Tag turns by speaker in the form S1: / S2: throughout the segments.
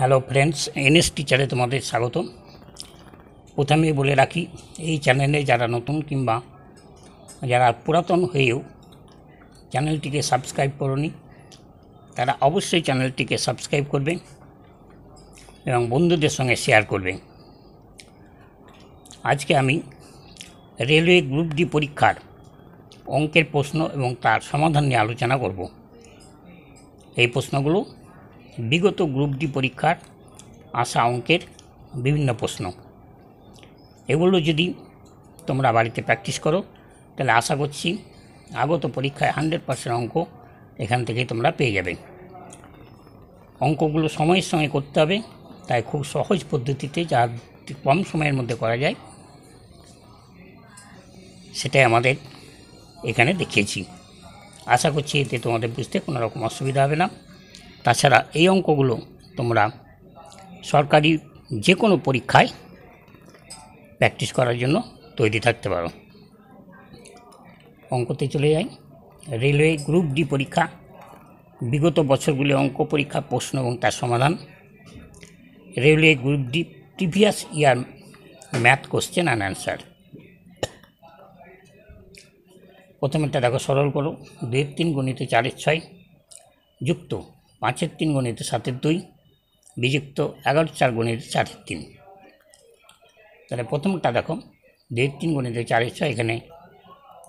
S1: hello friends NS টিচারে তোমাদের স্বাগত প্রথমে বলে রাখি এই চ্যানেলে যারা নতুন কিংবা যারা পুরাতন হয়েও চ্যানেলটিকে সাবস্ক্রাইব করনি তারা অবশ্যই চ্যানেলটিকে সাবস্ক্রাইব করবে এবং বন্ধুদের সঙ্গে শেয়ার করবে আজকে আমি রেলওয়ে গ্রুপ ডি পরীক্ষার অঙ্কের প্রশ্ন এবং তার সমাধান নিয়ে আলোচনা করব এই প্রশ্নগুলো বিগত গ্রুপ ডি পরীক্ষার আসা অঙ্কের বিভিন্ন প্রশ্ন এগুলো যদি তোমরা বাড়িতে প্র্যাকটিস করো তাহলে আশা করছি আগত পরীক্ষায় হান্ড্রেড পার্সেন্ট অঙ্ক এখান থেকেই তোমরা পেয়ে যাবে অঙ্কগুলো সময়ের সঙ্গে করতে হবে তাই খুব সহজ পদ্ধতিতে যা কম সময়ের মধ্যে করা যায় সেটাই আমাদের এখানে দেখিয়েছি আশা করছি এতে তোমাদের বুঝতে কোনো রকম অসুবিধা হবে না তাছাড়া এই অঙ্কগুলো তোমরা সরকারি যে কোনো পরীক্ষায় প্র্যাকটিস করার জন্য তৈরি থাকতে পারো অঙ্কতে চলে যাই রেলওয়ে গ্রুপ ডি পরীক্ষা বিগত বছরগুলি অঙ্ক পরীক্ষা প্রশ্ন এবং তার সমাধান railway group D previous year math question and answer প্রথমেটা দেখো সরল করো দুয়ের তিন গণিত চারের ছয় যুক্ত পাঁচের তিন গণিত সাতের দুই বিযুক্ত এগারো চার গণিত চারের তিন তাহলে প্রথমটা দেখো দেড় তিন গুণিত চারের ছয় এখানে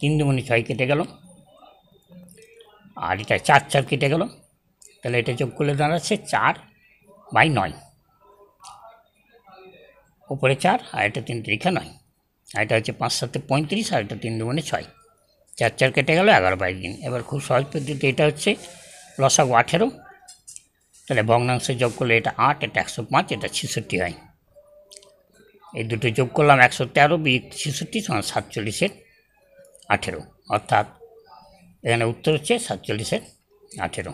S1: তিন দুগুণে ছয় কেটে গেল আর এটা চার চার কেটে গেল তাহলে এটা যোগ করলে দাঁড়াচ্ছে চার বাই নয় উপরে চার আর এটা তিন তিরিখা নয় আর এটা হচ্ছে পাঁচ সাতে পঁয়ত্রিশ আর এটা তিন দুগুণে ছয় চার চার কেটে গেল এগারো বাইশ দিন এবার খুব সহজ পদ্ধতি এটা হচ্ছে লসাগু আঠেরো তাহলে ভগ্নাংশ যোগ করলে এটা আট এটা একশো পাঁচ এটা ছেষট্টি হয় এই দুটো যোগ করলাম একশো তেরো বি ছেষট্টি সমান সাতচল্লিশের আঠেরো অর্থাৎ এখানে উত্তর হচ্ছে সাতচল্লিশের আঠেরো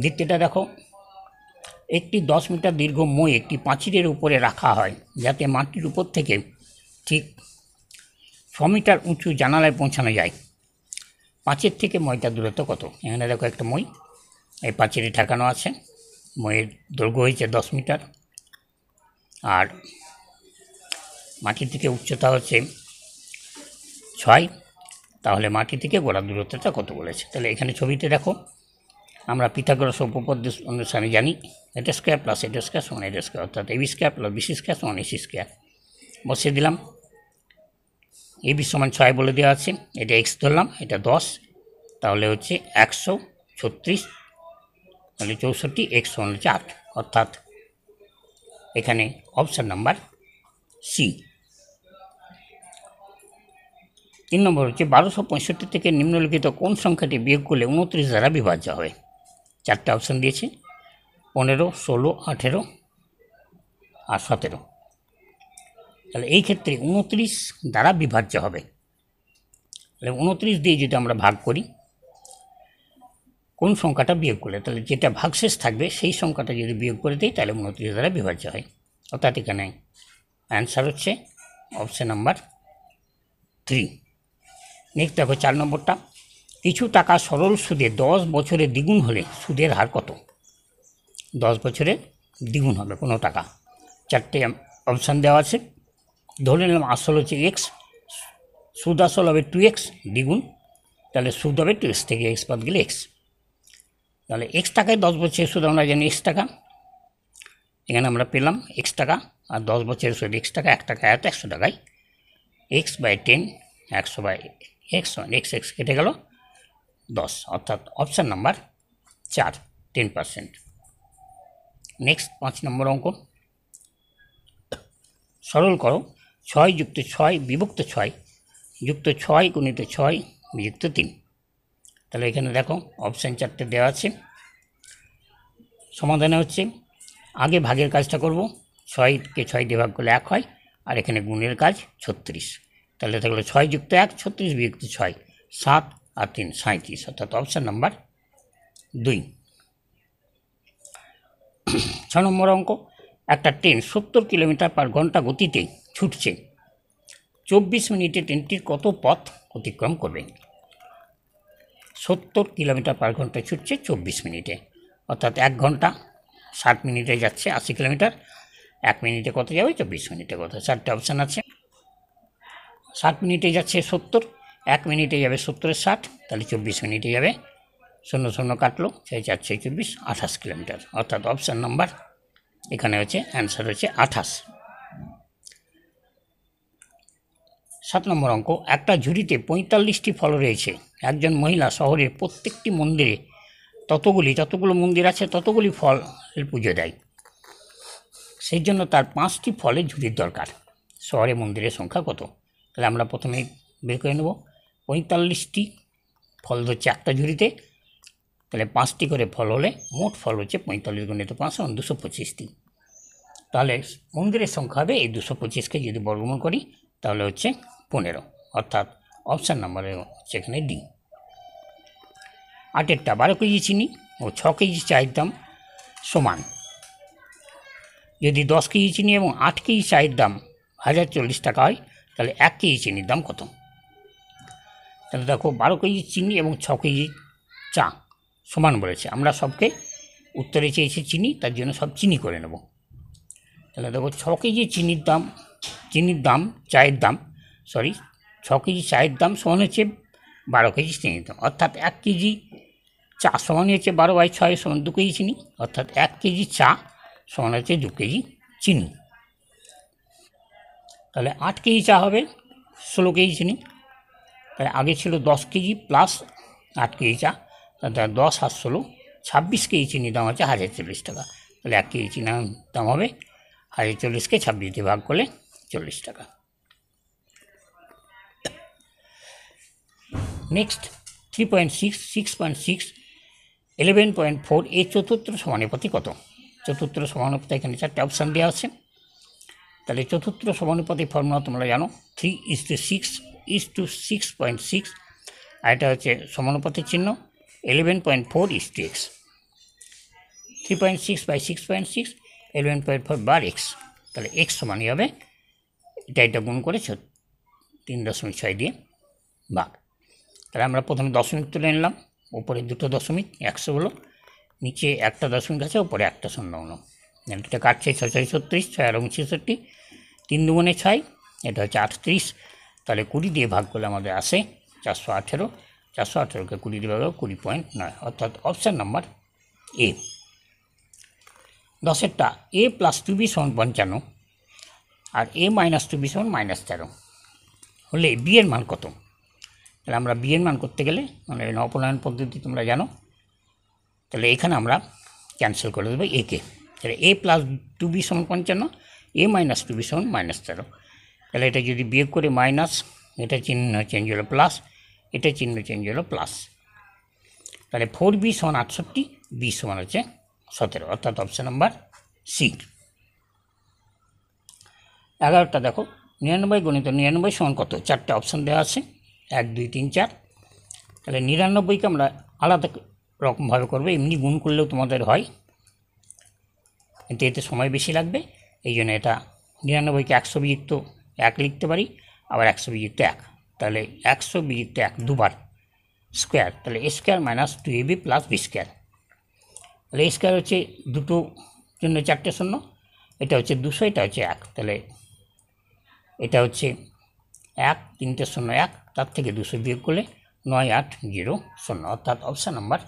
S1: দ্বিতীয়টা দেখো একটি দশ মিটার দীর্ঘ মই একটি পাঁচিরের উপরে রাখা হয় যাতে মাটির উপর থেকে ঠিক ছ মিটার উঁচু জানালায় পৌঁছানো যায় পাঁচের থেকে ময়টা দূরত্ব কত এখানে দেখো একটা মই এই পাঁচেরই ঠেকানো আছে ময়ের দৈর্ঘ্য হয়েছে দশ মিটার আর মাটি থেকে উচ্চতা হচ্ছে ছয় তাহলে মাটি থেকে গোড়া দূরত্বটা কত বলেছে তাহলে এখানে ছবিতে দেখো আমরা পিথাগোরাস উপপদ্য অনুসারে জানি এটা স্কোয়ার প্লাস এটা স্কোয়ার সমান এটা স্কোয়ার অর্থাৎ AB square plus BC square সমান এসি স্কোয়ার বসিয়ে দিলাম এবি সমান ছয় বলে দেওয়া আছে এটা এক্স ধরলাম এটা দশ তাহলে হচ্ছে একশো ছত্রিশ তাহলে চৌষট্টি এক্স সমান হচ্ছে আট অর্থাৎ এখানে অপশান নাম্বার সি তিন নম্বর হচ্ছে বারোশো পঁয়ষট্টি থেকে নিম্নলিখিত কোন সংখ্যাটি বিয়োগ করলে উনত্রিশ দ্বারা বিভাজ্য হবে চারটে অপশান দিয়েছে পনেরো ষোলো আঠেরো আর সতেরো তাহলে এই ক্ষেত্রে উনত্রিশ দ্বারা বিভাজ্য হবে তাহলে উনত্রিশ দিয়ে যদি আমরা ভাগ করি কোন সংখ্যাটা বিয়োগ করলে তাহলে যেটা ভাগশেষ থাকবে সেই সংখ্যাটা যদি বিয়োগ করে দিই তাহলে উনত্রিশ দ্বারা বিভাজ্য হয় অর্থাৎ এখানে অ্যান্সার হচ্ছে অপশান নাম্বার থ্রি নেক্সট দেখো চার নম্বরটা কিছু টাকা সরল সুদে দশ বছরে দ্বিগুণ হলে সুদের হার কত দশ বছরে দ্বিগুণ হবে কোনো টাকা চারটে অপশান দেওয়া আছে ধরে নিলাম আসল হচ্ছে এক্স সুদ আসল হবে টু এক্স দ্বিগুণ তাহলে সুদ হবে টু এক্স থেকে এক্স পাত গেলে এক্স তাহলে এক্স টাকায় দশ বছরের সুদ আমরা জানি এক্স টাকা এখানে আমরা পেলাম এক্স টাকা আর দশ বছরের সুদ এক্স টাকা এক টাকা এত একশো টাকায় এক্স বাই টেন একশো by x one x x কেটে গেল দশ অর্থাৎ অপশান নাম্বার চার টেন পার্সেন্ট নেক্সট পাঁচ নম্বর অঙ্ক সরল করো ছয় যুক্ত ছয় বিভক্ত ছয় যুক্ত ছয় গুণিত ছয় বিযুক্ত তিন তাহলে এখানে দেখো অপশান চারটে দেওয়া আছে সমাধানে হচ্ছে আগে ভাগের কাজটা করব ছয়কে ছয় দিয়ে ভাগ করলে এক হয় আর এখানে গুণের কাজ ছত্রিশ তাহলে থাকলো ছয় যুক্ত এক ছত্রিশ বিযুক্ত ছয় সাত আর তিন সাঁত্রিশ অর্থাৎ অপশান নাম্বার দুই ছ নম্বর অঙ্ক একটা ট্রেন সত্তর কিলোমিটার পার ঘন্টা গতিতে ছুটছে চব্বিশ মিনিটে ট্রেনটির কত পথ অতিক্রম করবে সত্তর কিলোমিটার পার ঘন্টা ছুটছে চব্বিশ মিনিটে অর্থাৎ এক ঘন্টা ষাট মিনিটে যাচ্ছে আশি কিলোমিটার এক মিনিটে কত যাবে চব্বিশ মিনিটে কত চারটে অপশান আছে ষাট মিনিটে যাচ্ছে সত্তর এক মিনিটে যাবে সত্তরের ষাট তাহলে চব্বিশ মিনিটে যাবে শূন্য শূন্য কাটলো সেই চার ছয় চব্বিশ আঠাশ কিলোমিটার অর্থাৎ অপশান নাম্বার এখানে হচ্ছে অ্যান্সার হচ্ছে আঠাশ সাত নম্বর অঙ্ক একটা ঝুড়িতে পঁয়তাল্লিশটি ফল রয়েছে একজন মহিলা শহরের প্রত্যেকটি মন্দিরে ততগুলি যতগুলো মন্দির আছে ততগুলি ফল পুজো দেয় সেই জন্য তার পাঁচটি ফলের ঝুড়ির দরকার শহরে মন্দিরের সংখ্যা কত তাহলে আমরা প্রথমে বের করে নেব পঁয়তাল্লিশটি ফল ধরছে একটা ঝুড়িতে তাহলে পাঁচটি করে ফল হলে মোট ফল হচ্ছে পঁয়তাল্লিশ তো পাঁচশো দুশো পঁচিশটি তাহলে মন্দিরের সংখ্যা হবে এই দুশো পঁচিশকে যদি বর্গমন করি তাহলে হচ্ছে পনেরো অর্থাৎ অপশান নাম্বারে সেখানে ডি আটেরটা বারো কেজি চিনি ও ছ কেজি চায়ের দাম সমান যদি দশ কেজি চিনি এবং আট কেজি চায়ের দাম হাজার চল্লিশ টাকা হয় তাহলে এক কেজি চিনির দাম কত তাহলে দেখো বারো কেজি চিনি এবং ছ কেজি চা সমান বলেছে আমরা সবকে উত্তরে চেয়েছি চিনি তার জন্য সব চিনি করে নেব তাহলে দেখো ছ কেজি চিনির দাম চিনির দাম চায়ের দাম সরি ছ কেজি চায়ের দাম সমান হচ্ছে বারো কেজি চিনির দাম অর্থাৎ এক কেজি চা সমান হচ্ছে বারো বাই ছয় সমান দু কেজি চিনি অর্থাৎ এক কেজি চা সমান হচ্ছে দু কেজি চিনি তাহলে আট কেজি চা হবে ষোলো কেজি চিনি তাহলে আগে ছিল দশ কেজি প্লাস আট কেজি চা তাহলে দশ আর ষোলো ছাব্বিশ কেজি চিনি দাম হচ্ছে হাজার চল্লিশ টাকা তাহলে এক কেজি চিনি দাম হবে হাজার চল্লিশকে ছাব্বিশ দিয়ে ভাগ করলে চল্লিশ টাকা next three point six six point six eleven point four এই চতুর্থ সমানুপাতি কত চতুর্থ সমানুপাতি এখানে চারটে অপশান দেওয়া আছে তাহলে চতুর্থ সমানুপাতি ফর্মুলা তোমরা জানো three is to six is to six point six আর এটা হচ্ছে সমানুপাতির চিহ্ন eleven point four is to x three point six by six point six eleven point four বার এক্স তাহলে এক্স সমানই হবে এটা এটা গুণ করেছ তিন দশমিক ছয় দিয়ে ভাগ তাহলে আমরা প্রথমে দশমিক তুলে নিলাম ওপরে দুটো দশমিক একশো হলো নিচে একটা দশমিক আছে ওপরে একটা শূন্য হলো দুটা কাটছে ছয় ছয় ছত্রিশ ছয় আর ছেষট্টি তিন দুগুণে ছয় এটা হচ্ছে আটত্রিশ তাহলে কুড়ি দিয়ে ভাগ করলে আমাদের আসে চারশো আঠেরো চারশো আঠেরোকে কুড়ি দিয়ে ভাগ কুড়ি পয়েন্ট নয় অর্থাৎ অপশান নাম্বার এ দশেরটা এ প্লাস টু বি সমান পঞ্চান্ন আর এ মাইনাস টু বি সমান মাইনাস তেরো হলে বি এর মান কত তাহলে আমরা বিএন মান করতে গেলে মানে নবপলায়ন পদ্ধতি তোমরা জানো তাহলে এখানে আমরা ক্যান্সেল করে দেবো একে তাহলে এ প্লাস টু বি সমান পঞ্চান্ন এ মাইনাস টু বি সমান মাইনাস তেরো তাহলে এটা যদি বিয়োগ করে মাইনাস এটা চিহ্ন চেঞ্জ হলো প্লাস এটা চিহ্ন চেঞ্জ হলো প্লাস তাহলে ফোর বি সমান আটষট্টি বি সমান হচ্ছে সতেরো অর্থাৎ অপশান নাম্বার সি এগারোটা দেখো নিরানব্বই গণিত নিরানব্বই সমান কত চারটে অপশান দেওয়া আছে এক দুই তিন চার তাহলে নিরানব্বইকে আমরা আলাদা রকমভাবে করবো এমনি গুণ করলেও তোমাদের হয় কিন্তু এতে সময় বেশি লাগবে এই জন্য এটা নিরানব্বইকে একশো বিযুক্ত এক লিখতে পারি আবার একশো বিযুক্ত এক তাহলে একশো বিযুক্ত এক দুবার স্কোয়ার তাহলে square minus two A B plus B square তাহলে এ স্কোয়ার হচ্ছে দুটো জন্য চারটে শূন্য এটা হচ্ছে দুশো এটা হচ্ছে এক তাহলে এটা হচ্ছে এক তিনটে শূন্য এক তার থেকে দুশো বিয়োগ করলে নয় আট জিরো শূন্য অর্থাৎ অপশান নাম্বার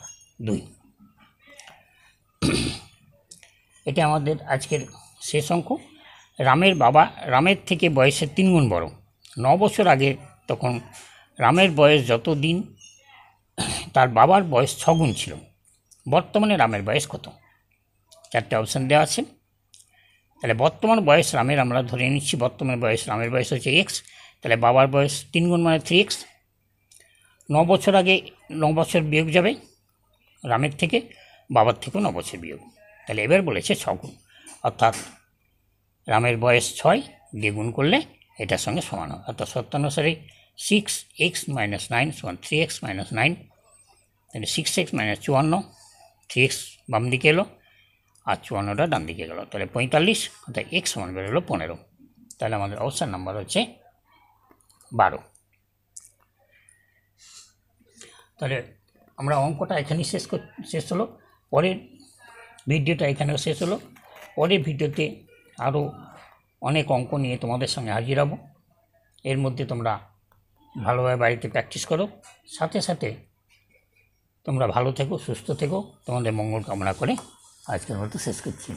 S1: দুই এটা আমাদের আজকের শেষ অঙ্ক রামের বাবা রামের থেকে বয়সের তিনগুণ বড় ন বছর আগে তখন রামের বয়স যত দিন তার বাবার বয়স ছগুণ ছিল বর্তমানে রামের বয়স কত চারটে অপশান দেওয়া আছে তাহলে বর্তমান বয়স রামের আমরা ধরে নিচ্ছি বর্তমান বয়স রামের বয়স হচ্ছে এক্স তাহলে বাবার বয়স তিন গুণ মানে থ্রি এক্স ন বছর আগে ন বছর বিয়োগ যাবে রামের থেকে বাবার থেকেও ন বছর বিয়োগ তাহলে এবার বলেছে ছগুণ অর্থাৎ রামের বয়স ছয় দ্বিগুণ করলে এটার সঙ্গে সমান হয় অর্থাৎ সত্যানুসারে সিক্স এক্স মাইনাস নাইন সমান থ্রি এক্স মাইনাস নাইন তাহলে সিক্স এক্স মাইনাস চুয়ান্ন থ্রি এক্স বাম দিকে এলো আর চুয়ান্নটা ডান দিকে গেলো তাহলে পঁয়তাল্লিশ অর্থাৎ এক্স সমান বেরোলো পনেরো তাহলে আমাদের অবস্থান নাম্বার হচ্ছে বারো তাহলে আমরা অঙ্কটা এখানেই শেষ শেষ হলো পরের ভিডিওটা এখানেও শেষ হলো পরের ভিডিওতে আরও অনেক অঙ্ক নিয়ে তোমাদের সঙ্গে হাজির হব এর মধ্যে তোমরা ভালোভাবে বাড়িতে প্র্যাকটিস করো সাথে সাথে তোমরা ভালো থেকো সুস্থ থেকো তোমাদের মঙ্গল কামনা করে আজকের মতো শেষ করছি